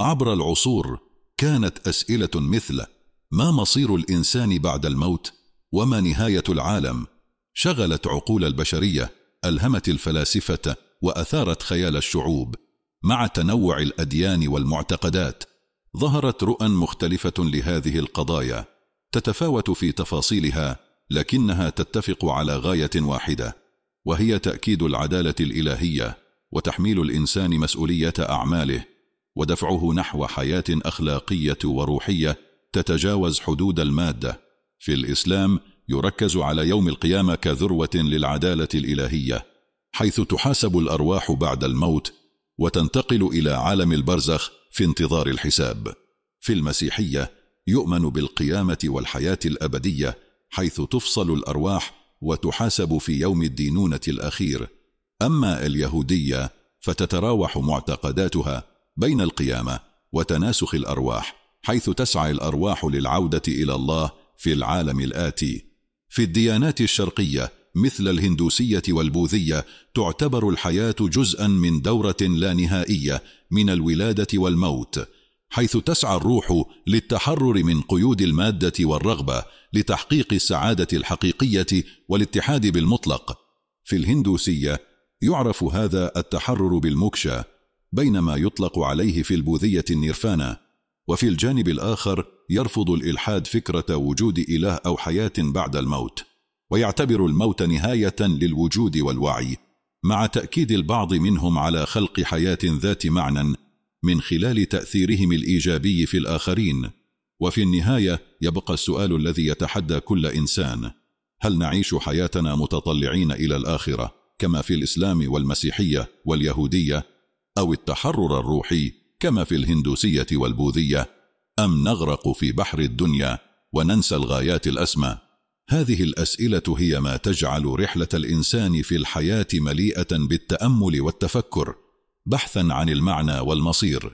عبر العصور كانت اسئله مثل ما مصير الانسان بعد الموت وما نهايه العالم شغلت عقول البشريه الهمت الفلاسفه واثارت خيال الشعوب مع تنوع الاديان والمعتقدات ظهرت رؤى مختلفه لهذه القضايا تتفاوت في تفاصيلها لكنها تتفق على غايه واحده وهي تاكيد العداله الالهيه وتحميل الانسان مسؤوليه اعماله ودفعه نحو حياه اخلاقيه وروحيه تتجاوز حدود الماده في الاسلام يركز على يوم القيامه كذروه للعداله الالهيه حيث تحاسب الارواح بعد الموت وتنتقل الى عالم البرزخ في انتظار الحساب في المسيحيه يؤمن بالقيامه والحياه الابديه حيث تفصل الارواح وتحاسب في يوم الدينونه الاخير اما اليهوديه فتتراوح معتقداتها بين القيامه وتناسخ الارواح حيث تسعى الارواح للعوده الى الله في العالم الاتي في الديانات الشرقيه مثل الهندوسيه والبوذيه تعتبر الحياه جزءا من دوره لا نهائيه من الولاده والموت حيث تسعى الروح للتحرر من قيود الماده والرغبه لتحقيق السعاده الحقيقيه والاتحاد بالمطلق في الهندوسيه يعرف هذا التحرر بالموكشا بينما يطلق عليه في البوذية النيرفانا وفي الجانب الآخر يرفض الإلحاد فكرة وجود إله أو حياة بعد الموت ويعتبر الموت نهاية للوجود والوعي مع تأكيد البعض منهم على خلق حياة ذات معنى من خلال تأثيرهم الإيجابي في الآخرين وفي النهاية يبقى السؤال الذي يتحدى كل إنسان هل نعيش حياتنا متطلعين إلى الآخرة؟ كما في الإسلام والمسيحية واليهودية أو التحرر الروحي كما في الهندوسية والبوذية أم نغرق في بحر الدنيا وننسى الغايات الأسمى هذه الأسئلة هي ما تجعل رحلة الإنسان في الحياة مليئة بالتأمل والتفكر بحثا عن المعنى والمصير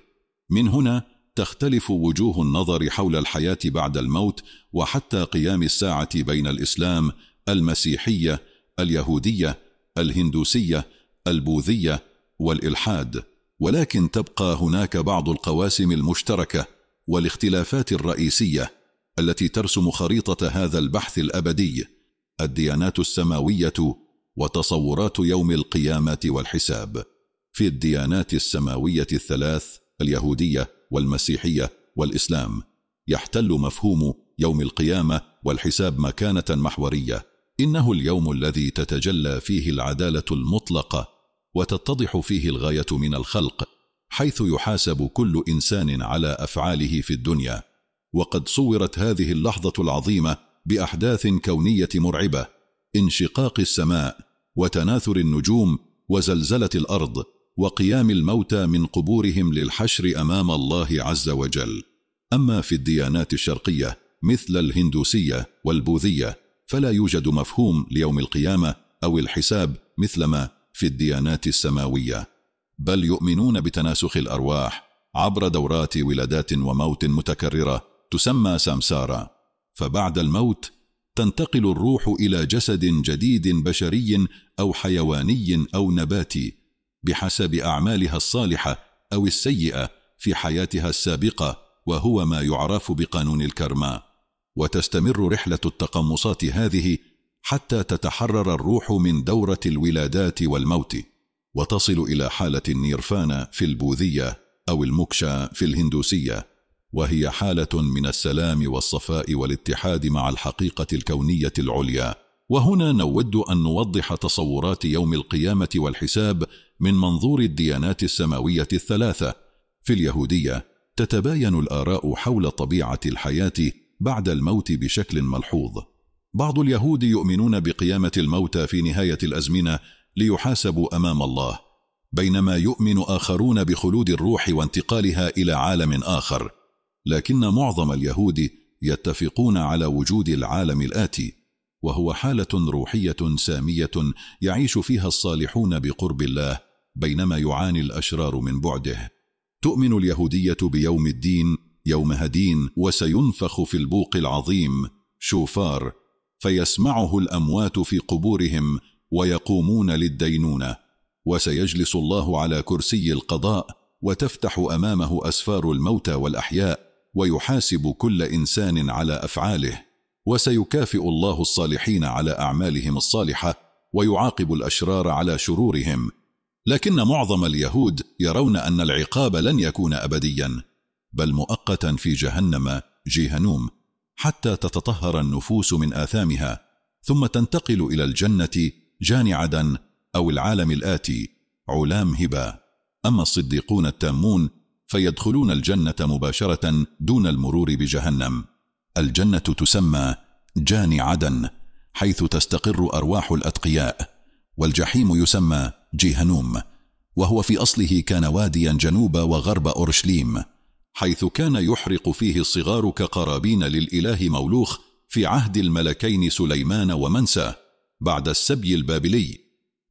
من هنا تختلف وجوه النظر حول الحياة بعد الموت وحتى قيام الساعة بين الإسلام المسيحية اليهودية الهندوسيه البوذيه والالحاد ولكن تبقى هناك بعض القواسم المشتركه والاختلافات الرئيسيه التي ترسم خريطه هذا البحث الابدي الديانات السماويه وتصورات يوم القيامه والحساب في الديانات السماويه الثلاث اليهوديه والمسيحيه والاسلام يحتل مفهوم يوم القيامه والحساب مكانه محوريه انه اليوم الذي تتجلى فيه العداله المطلقه وتتضح فيه الغايه من الخلق حيث يحاسب كل انسان على افعاله في الدنيا وقد صورت هذه اللحظه العظيمه باحداث كونيه مرعبه انشقاق السماء وتناثر النجوم وزلزله الارض وقيام الموتى من قبورهم للحشر امام الله عز وجل اما في الديانات الشرقيه مثل الهندوسيه والبوذيه فلا يوجد مفهوم ليوم القيامه او الحساب مثلما في الديانات السماويه بل يؤمنون بتناسخ الارواح عبر دورات ولادات وموت متكرره تسمى سامسارا فبعد الموت تنتقل الروح الى جسد جديد بشري او حيواني او نباتي بحسب اعمالها الصالحه او السيئه في حياتها السابقه وهو ما يعرف بقانون الكرما وتستمر رحله التقمصات هذه حتى تتحرر الروح من دوره الولادات والموت وتصل الى حاله النيرفانا في البوذيه او المكشى في الهندوسيه وهي حاله من السلام والصفاء والاتحاد مع الحقيقه الكونيه العليا وهنا نود ان نوضح تصورات يوم القيامه والحساب من منظور الديانات السماويه الثلاثه في اليهوديه تتباين الاراء حول طبيعه الحياه بعد الموت بشكل ملحوظ بعض اليهود يؤمنون بقيامه الموتى في نهايه الازمنه ليحاسبوا امام الله بينما يؤمن اخرون بخلود الروح وانتقالها الى عالم اخر لكن معظم اليهود يتفقون على وجود العالم الاتي وهو حاله روحيه ساميه يعيش فيها الصالحون بقرب الله بينما يعاني الاشرار من بعده تؤمن اليهوديه بيوم الدين يوم هدين وسينفخ في البوق العظيم شوفار فيسمعه الأموات في قبورهم ويقومون للدينونة وسيجلس الله على كرسي القضاء وتفتح أمامه أسفار الموتى والأحياء ويحاسب كل إنسان على أفعاله وسيكافئ الله الصالحين على أعمالهم الصالحة ويعاقب الأشرار على شرورهم لكن معظم اليهود يرون أن العقاب لن يكون أبدياً بل مؤقتا في جهنم جيهنوم حتى تتطهر النفوس من آثامها ثم تنتقل إلى الجنة جانعدا أو العالم الآتي علام هبة أما الصديقون التامون فيدخلون الجنة مباشرة دون المرور بجهنم الجنة تسمى جان عدن حيث تستقر أرواح الأتقياء والجحيم يسمى جيهنوم وهو في أصله كان واديا جنوب وغرب أورشليم حيث كان يحرق فيه الصغار كقرابين للاله مولوخ في عهد الملكين سليمان ومنسى بعد السبي البابلي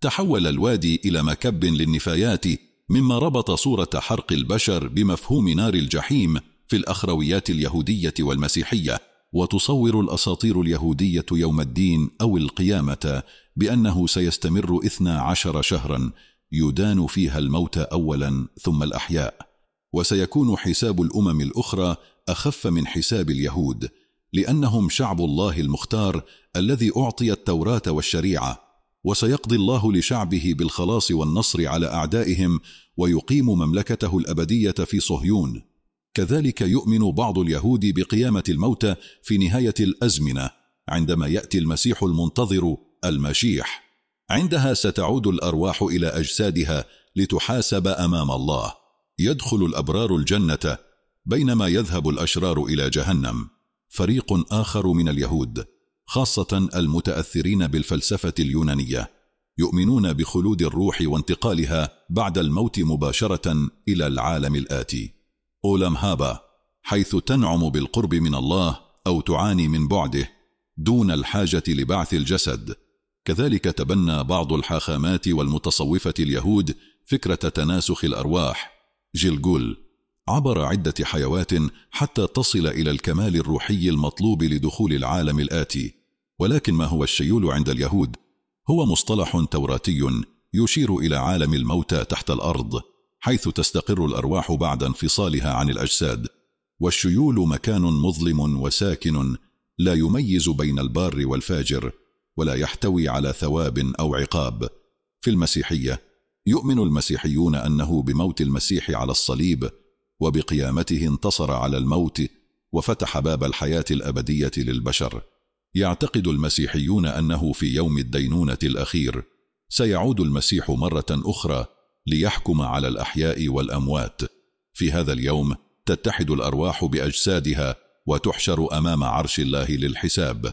تحول الوادي الى مكب للنفايات مما ربط صوره حرق البشر بمفهوم نار الجحيم في الاخرويات اليهوديه والمسيحيه وتصور الاساطير اليهوديه يوم الدين او القيامه بانه سيستمر اثنا عشر شهرا يدان فيها الموت اولا ثم الاحياء وسيكون حساب الامم الاخرى اخف من حساب اليهود لانهم شعب الله المختار الذي اعطي التوراه والشريعه وسيقضي الله لشعبه بالخلاص والنصر على اعدائهم ويقيم مملكته الابديه في صهيون كذلك يؤمن بعض اليهود بقيامه الموتى في نهايه الازمنه عندما ياتي المسيح المنتظر المشيح عندها ستعود الارواح الى اجسادها لتحاسب امام الله يدخل الابرار الجنه بينما يذهب الاشرار الى جهنم فريق اخر من اليهود خاصه المتاثرين بالفلسفه اليونانيه يؤمنون بخلود الروح وانتقالها بعد الموت مباشره الى العالم الاتي اولم هابا حيث تنعم بالقرب من الله او تعاني من بعده دون الحاجه لبعث الجسد كذلك تبنى بعض الحاخامات والمتصوفه اليهود فكره تناسخ الارواح جلجول عبر عدة حيوات حتى تصل إلى الكمال الروحي المطلوب لدخول العالم الآتي ولكن ما هو الشيول عند اليهود هو مصطلح توراتي يشير إلى عالم الموتى تحت الأرض حيث تستقر الأرواح بعد انفصالها عن الأجساد والشيول مكان مظلم وساكن لا يميز بين البار والفاجر ولا يحتوي على ثواب أو عقاب في المسيحية يؤمن المسيحيون أنه بموت المسيح على الصليب وبقيامته انتصر على الموت وفتح باب الحياة الأبدية للبشر يعتقد المسيحيون أنه في يوم الدينونة الأخير سيعود المسيح مرة أخرى ليحكم على الأحياء والأموات في هذا اليوم تتحد الأرواح بأجسادها وتحشر أمام عرش الله للحساب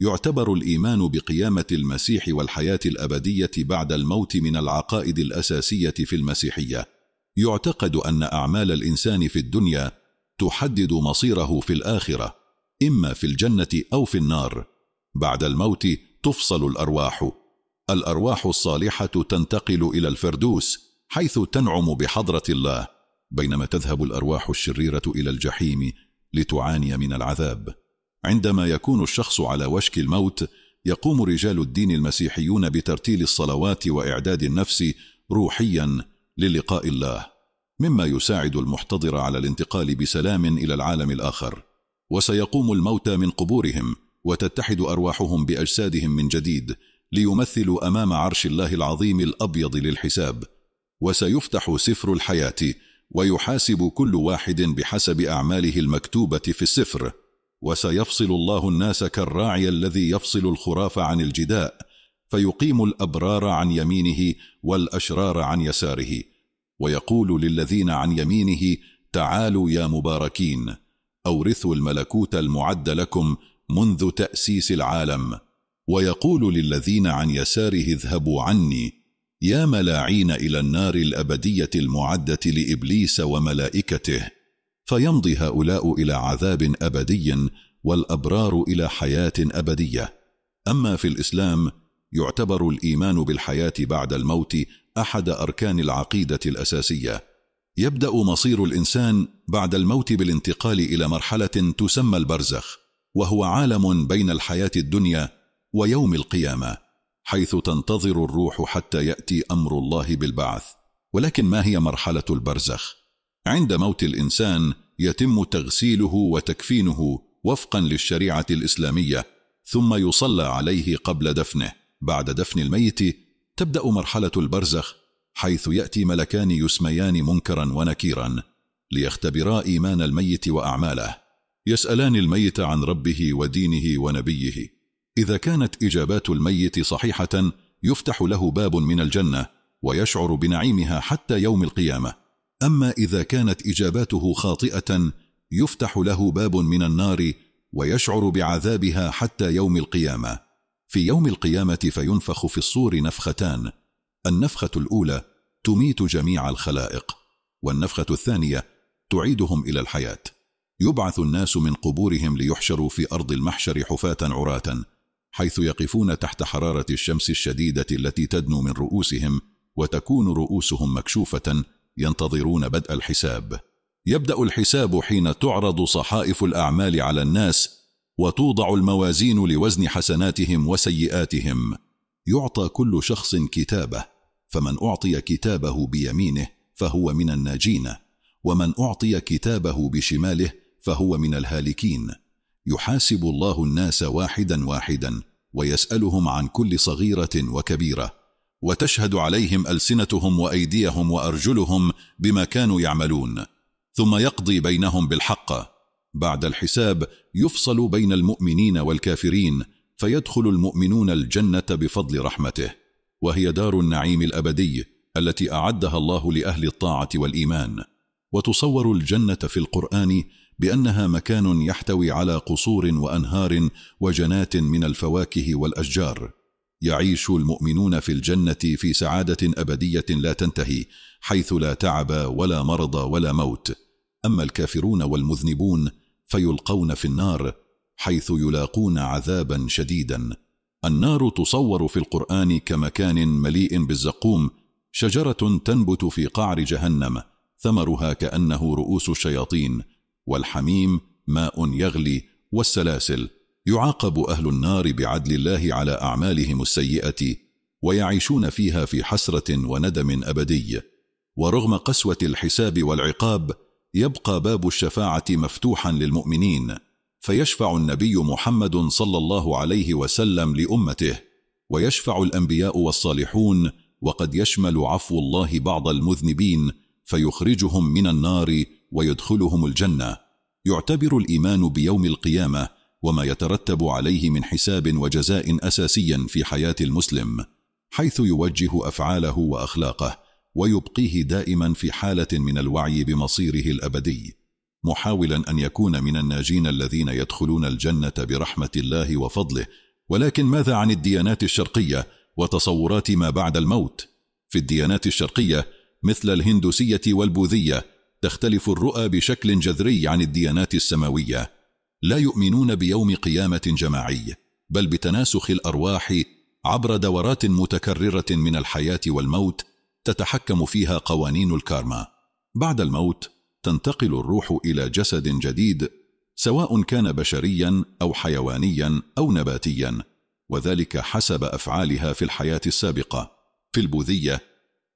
يعتبر الايمان بقيامه المسيح والحياه الابديه بعد الموت من العقائد الاساسيه في المسيحيه يعتقد ان اعمال الانسان في الدنيا تحدد مصيره في الاخره اما في الجنه او في النار بعد الموت تفصل الارواح الارواح الصالحه تنتقل الى الفردوس حيث تنعم بحضره الله بينما تذهب الارواح الشريره الى الجحيم لتعاني من العذاب عندما يكون الشخص على وشك الموت يقوم رجال الدين المسيحيون بترتيل الصلوات واعداد النفس روحيا للقاء الله مما يساعد المحتضر على الانتقال بسلام الى العالم الاخر وسيقوم الموتى من قبورهم وتتحد ارواحهم باجسادهم من جديد ليمثلوا امام عرش الله العظيم الابيض للحساب وسيفتح سفر الحياه ويحاسب كل واحد بحسب اعماله المكتوبه في السفر وسيفصل الله الناس كالراعي الذي يفصل الخراف عن الجداء فيقيم الابرار عن يمينه والاشرار عن يساره ويقول للذين عن يمينه تعالوا يا مباركين اورثوا الملكوت المعد لكم منذ تاسيس العالم ويقول للذين عن يساره اذهبوا عني يا ملاعين الى النار الابديه المعده لابليس وملائكته فيمضي هؤلاء الى عذاب ابدي والابرار الى حياه ابديه اما في الاسلام يعتبر الايمان بالحياه بعد الموت احد اركان العقيده الاساسيه يبدا مصير الانسان بعد الموت بالانتقال الى مرحله تسمى البرزخ وهو عالم بين الحياه الدنيا ويوم القيامه حيث تنتظر الروح حتى ياتي امر الله بالبعث ولكن ما هي مرحله البرزخ عند موت الانسان يتم تغسيله وتكفينه وفقا للشريعه الاسلاميه ثم يصلى عليه قبل دفنه بعد دفن الميت تبدا مرحله البرزخ حيث ياتي ملكان يسميان منكرا ونكيرا ليختبرا ايمان الميت واعماله يسالان الميت عن ربه ودينه ونبيه اذا كانت اجابات الميت صحيحه يفتح له باب من الجنه ويشعر بنعيمها حتى يوم القيامه اما اذا كانت اجاباته خاطئه يفتح له باب من النار ويشعر بعذابها حتى يوم القيامه في يوم القيامه فينفخ في الصور نفختان النفخه الاولى تميت جميع الخلائق والنفخه الثانيه تعيدهم الى الحياه يبعث الناس من قبورهم ليحشروا في ارض المحشر حفاه عراه حيث يقفون تحت حراره الشمس الشديده التي تدنو من رؤوسهم وتكون رؤوسهم مكشوفه ينتظرون بدء الحساب يبدا الحساب حين تعرض صحائف الاعمال على الناس وتوضع الموازين لوزن حسناتهم وسيئاتهم يعطى كل شخص كتابه فمن اعطي كتابه بيمينه فهو من الناجين ومن اعطي كتابه بشماله فهو من الهالكين يحاسب الله الناس واحدا واحدا ويسالهم عن كل صغيره وكبيره وتشهد عليهم ألسنتهم وأيديهم وأرجلهم بما كانوا يعملون ثم يقضي بينهم بالحق بعد الحساب يفصل بين المؤمنين والكافرين فيدخل المؤمنون الجنة بفضل رحمته وهي دار النعيم الأبدي التي أعدها الله لأهل الطاعة والإيمان وتصور الجنة في القرآن بأنها مكان يحتوي على قصور وأنهار وجنات من الفواكه والأشجار يعيش المؤمنون في الجنة في سعادة أبدية لا تنتهي حيث لا تعب ولا مرض ولا موت أما الكافرون والمذنبون فيلقون في النار حيث يلاقون عذابا شديدا النار تصور في القرآن كمكان مليء بالزقوم شجرة تنبت في قعر جهنم ثمرها كأنه رؤوس الشياطين والحميم ماء يغلي والسلاسل يعاقب أهل النار بعدل الله على أعمالهم السيئة ويعيشون فيها في حسرة وندم أبدي ورغم قسوة الحساب والعقاب يبقى باب الشفاعة مفتوحا للمؤمنين فيشفع النبي محمد صلى الله عليه وسلم لأمته ويشفع الأنبياء والصالحون وقد يشمل عفو الله بعض المذنبين فيخرجهم من النار ويدخلهم الجنة يعتبر الإيمان بيوم القيامة وما يترتب عليه من حساب وجزاء اساسيا في حياه المسلم حيث يوجه افعاله واخلاقه ويبقيه دائما في حاله من الوعي بمصيره الابدي محاولا ان يكون من الناجين الذين يدخلون الجنه برحمه الله وفضله ولكن ماذا عن الديانات الشرقيه وتصورات ما بعد الموت في الديانات الشرقيه مثل الهندوسيه والبوذيه تختلف الرؤى بشكل جذري عن الديانات السماويه لا يؤمنون بيوم قيامة جماعي بل بتناسخ الأرواح عبر دورات متكررة من الحياة والموت تتحكم فيها قوانين الكارما بعد الموت تنتقل الروح إلى جسد جديد سواء كان بشريا أو حيوانيا أو نباتيا وذلك حسب أفعالها في الحياة السابقة في البوذية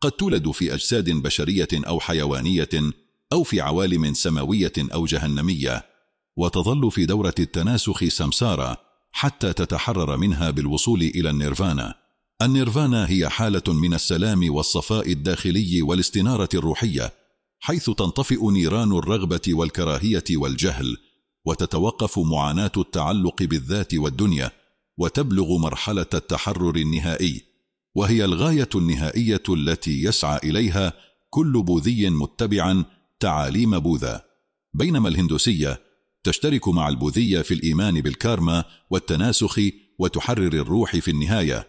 قد تولد في أجساد بشرية أو حيوانية أو في عوالم سماوية أو جهنمية وتظل في دورة التناسخ سمسارة حتى تتحرر منها بالوصول إلى النيرفانا النيرفانا هي حالة من السلام والصفاء الداخلي والاستنارة الروحية حيث تنطفئ نيران الرغبة والكراهية والجهل وتتوقف معاناة التعلق بالذات والدنيا وتبلغ مرحلة التحرر النهائي وهي الغاية النهائية التي يسعى إليها كل بوذي متبعا تعاليم بوذا بينما الهندوسية تشترك مع البوذية في الإيمان بالكارما والتناسخ وتحرر الروح في النهاية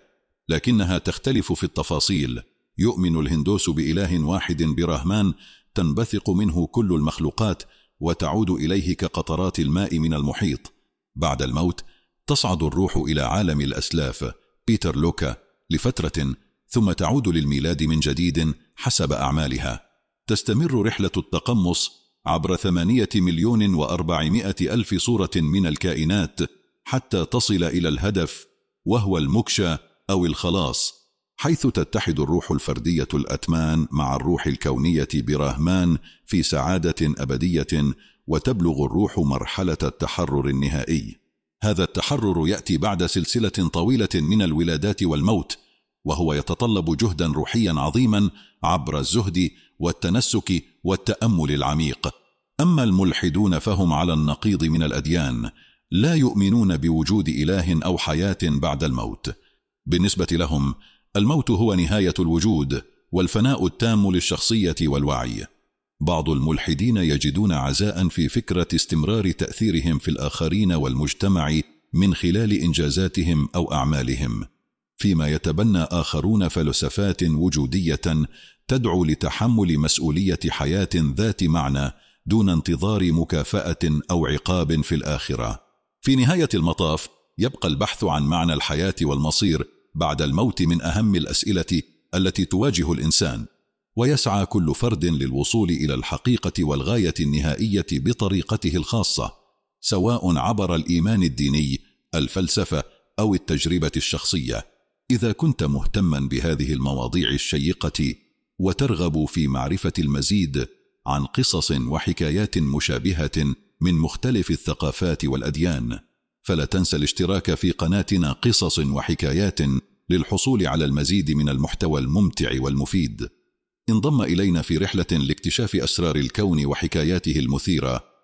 لكنها تختلف في التفاصيل يؤمن الهندوس بإله واحد برهمان تنبثق منه كل المخلوقات وتعود إليه كقطرات الماء من المحيط بعد الموت تصعد الروح إلى عالم الأسلاف بيتر لوكا لفترة ثم تعود للميلاد من جديد حسب أعمالها تستمر رحلة التقمص عبر ثمانية مليون وأربعمائة ألف صورة من الكائنات حتى تصل إلى الهدف وهو المكشى أو الخلاص حيث تتحد الروح الفردية الأتمان مع الروح الكونية برهمان في سعادة أبدية وتبلغ الروح مرحلة التحرر النهائي هذا التحرر يأتي بعد سلسلة طويلة من الولادات والموت وهو يتطلب جهدا روحيا عظيما عبر الزهد والتنسك والتأمل العميق أما الملحدون فهم على النقيض من الأديان لا يؤمنون بوجود إله أو حياة بعد الموت بالنسبة لهم الموت هو نهاية الوجود والفناء التام للشخصية والوعي بعض الملحدين يجدون عزاء في فكرة استمرار تأثيرهم في الآخرين والمجتمع من خلال إنجازاتهم أو أعمالهم فيما يتبنى آخرون فلسفات وجودية تدعو لتحمل مسؤوليه حياه ذات معنى دون انتظار مكافاه او عقاب في الاخره في نهايه المطاف يبقى البحث عن معنى الحياه والمصير بعد الموت من اهم الاسئله التي تواجه الانسان ويسعى كل فرد للوصول الى الحقيقه والغايه النهائيه بطريقته الخاصه سواء عبر الايمان الديني الفلسفه او التجربه الشخصيه اذا كنت مهتما بهذه المواضيع الشيقه وترغب في معرفة المزيد عن قصص وحكايات مشابهة من مختلف الثقافات والأديان فلا تنسى الاشتراك في قناتنا قصص وحكايات للحصول على المزيد من المحتوى الممتع والمفيد انضم إلينا في رحلة لاكتشاف أسرار الكون وحكاياته المثيرة